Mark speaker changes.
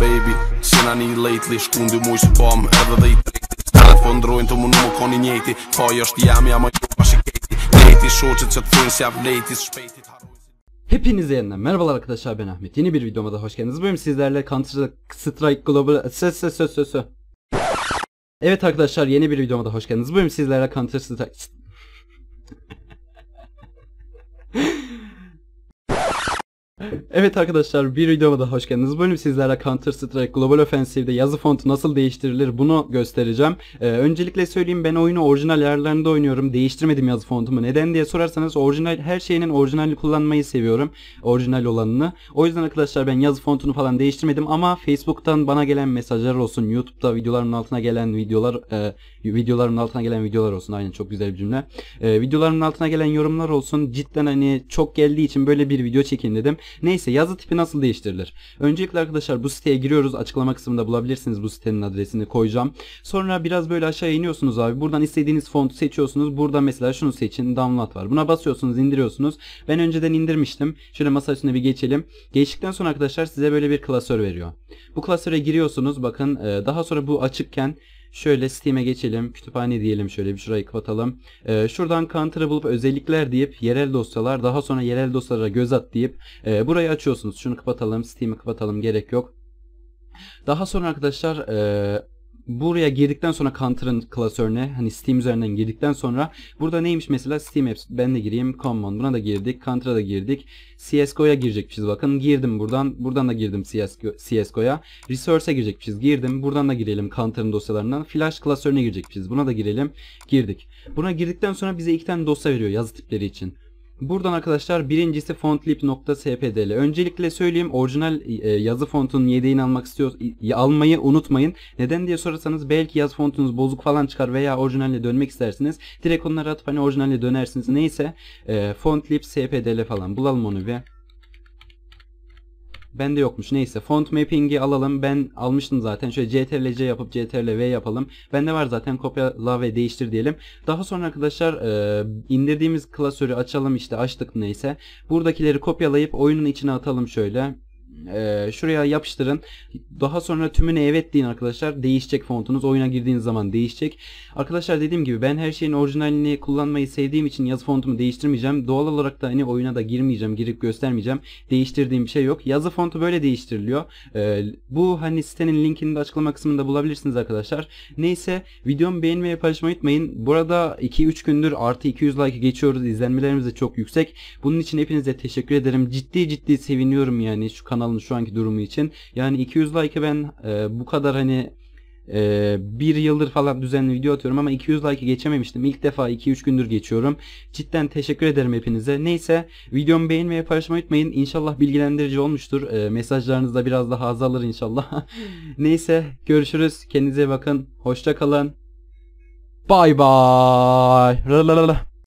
Speaker 1: baby Sina një lately shku muj së pam Edhe dhe i trekti Stanet po ndrojnë të mu në më koni njeti Faj është jam jam a ju pashiketi Neti shoqet që të thujnë si avletis Shpetit Hepinize yeniden merhabalar e arkadaşlar ben Ahmet. Yeni bir videoma da hoş geldiniz. Bugün sizlerle Counter Strike Global ses ses ses ses. Evet arkadaşlar yeni bir videoma da hoş geldiniz. Bugün sizlerle Counter Strike evet arkadaşlar bir videoma da hoş geldiniz. Bu bölüm sizlere Counter Strike Global Offensive'de yazı fontu nasıl değiştirilir bunu göstereceğim. Ee, öncelikle söyleyeyim ben oyunu orijinal yerlerinde oynuyorum. Değiştirmedim yazı fontumu. Neden diye sorarsanız orijinal her şeyinin orijinalini kullanmayı seviyorum. Orijinal olanını. O yüzden arkadaşlar ben yazı fontunu falan değiştirmedim ama Facebook'tan bana gelen mesajlar olsun. YouTube'da videoların altına gelen videolar e, videoların altına gelen videolar olsun. Aynen çok güzel bir cümle. E, videoların altına gelen yorumlar olsun. Cidden hani çok geldiği için böyle bir video çekin dedim. Neyse yazı tipi nasıl değiştirilir? Öncelikle arkadaşlar bu siteye giriyoruz. Açıklama kısmında bulabilirsiniz bu sitenin adresini koyacağım. Sonra biraz böyle aşağı iniyorsunuz abi. Buradan istediğiniz fontu seçiyorsunuz. Burada mesela şunu seçin. Download var. Buna basıyorsunuz indiriyorsunuz. Ben önceden indirmiştim. Şöyle masa üstüne bir geçelim. Geçtikten sonra arkadaşlar size böyle bir klasör veriyor. Bu klasöre giriyorsunuz. Bakın e, daha sonra bu açıkken Şöyle Steam'e geçelim. Kütüphane diyelim şöyle bir şurayı kapatalım. Ee, şuradan counter'ı bulup özellikler deyip yerel dosyalar daha sonra yerel dosyalara göz at deyip e, burayı açıyorsunuz. Şunu kapatalım. Steam'i kapatalım gerek yok. Daha sonra arkadaşlar e, buraya girdikten sonra counter'ın klasörüne hani Steam üzerinden girdikten sonra burada neymiş mesela Steam Apps ben de gireyim common buna da girdik counter'a da girdik CSGO'ya girecekmişiz bakın girdim buradan buradan da girdim CSGO'ya resource'a girecekmişiz girdim buradan da girelim counter'ın dosyalarından flash klasörüne girecekmişiz buna da girelim girdik buna girdikten sonra bize iki tane dosya veriyor yazı tipleri için Buradan arkadaşlar birincisi fontlib.spdl. Öncelikle söyleyeyim orijinal e, yazı fontunun yedeğini almak istiyor almayı unutmayın. Neden diye sorarsanız belki yazı fontunuz bozuk falan çıkar veya orijinalle dönmek istersiniz. Direkt onları atıp hani orijinalle dönersiniz. Neyse e, fontlib spdl falan bulalım onu ve Bende yokmuş. Neyse font mapping'i alalım. Ben almıştım zaten. Şöyle ctrl c yapıp ctrl v yapalım. Bende var zaten kopyala ve değiştir diyelim. Daha sonra arkadaşlar e, indirdiğimiz klasörü açalım işte açtık neyse. Buradakileri kopyalayıp oyunun içine atalım şöyle e, şuraya yapıştırın. Daha sonra tümüne evet deyin arkadaşlar. Değişecek fontunuz. Oyuna girdiğiniz zaman değişecek. Arkadaşlar dediğim gibi ben her şeyin orijinalini kullanmayı sevdiğim için yazı fontumu değiştirmeyeceğim. Doğal olarak da hani oyuna da girmeyeceğim. Girip göstermeyeceğim. Değiştirdiğim bir şey yok. Yazı fontu böyle değiştiriliyor. E, bu hani sitenin linkini de açıklama kısmında bulabilirsiniz arkadaşlar. Neyse videomu beğenmeyi paylaşmayı unutmayın. Burada 2-3 gündür artı 200 like geçiyoruz. İzlenmelerimiz de çok yüksek. Bunun için hepinize teşekkür ederim. Ciddi ciddi seviniyorum yani şu kanalda kanalın şu anki durumu için. Yani 200 like ben e, bu kadar hani ee, bir yıldır falan düzenli video atıyorum ama 200 like geçememiştim. İlk defa 2-3 gündür geçiyorum. Cidden teşekkür ederim hepinize. Neyse videomu beğenmeyi paylaşmayı unutmayın. İnşallah bilgilendirici olmuştur. Ee, mesajlarınız da biraz daha azalır inşallah. Neyse görüşürüz. Kendinize bakın. Hoşça kalın. Bay bay.